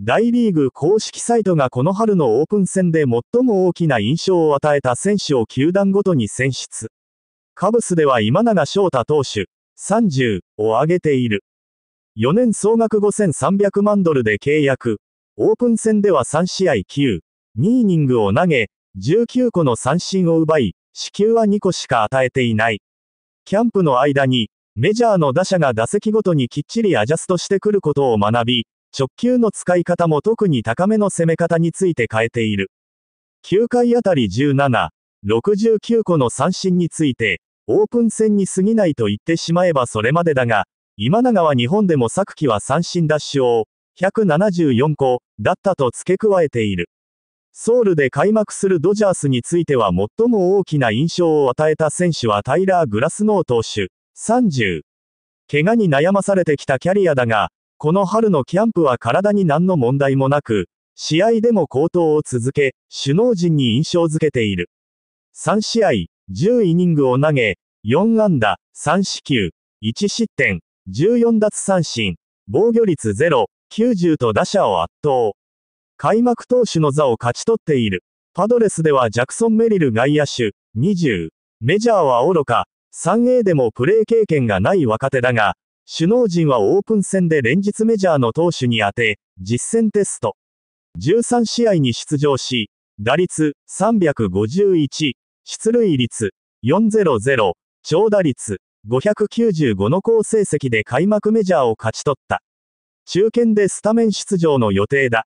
大リーグ公式サイトがこの春のオープン戦で最も大きな印象を与えた選手を球団ごとに選出。カブスでは今永翔太投手、30を挙げている。4年総額5300万ドルで契約。オープン戦では3試合9、2イニングを投げ、19個の三振を奪い、死球は2個しか与えていない。キャンプの間に、メジャーの打者が打席ごとにきっちりアジャストしてくることを学び、直球の使い方も特に高めの攻め方について変えている。9回あたり17、69個の三振について、オープン戦に過ぎないと言ってしまえばそれまでだが、今永は日本でも昨季は三振奪取を174個だったと付け加えている。ソウルで開幕するドジャースについては最も大きな印象を与えた選手はタイラー・グラスノー投手、30。怪我に悩まされてきたキャリアだが、この春のキャンプは体に何の問題もなく、試合でも好投を続け、首脳陣に印象づけている。3試合、10イニングを投げ、4安打、3四球、1失点、14奪三振、防御率0、90と打者を圧倒。開幕投手の座を勝ち取っている。パドレスではジャクソン・メリル外野手、20。メジャーは愚か、3A でもプレー経験がない若手だが、首脳陣はオープン戦で連日メジャーの投手に当て、実戦テスト。13試合に出場し、打率351、出塁率400、長打率595の好成績で開幕メジャーを勝ち取った。中堅でスタメン出場の予定だ。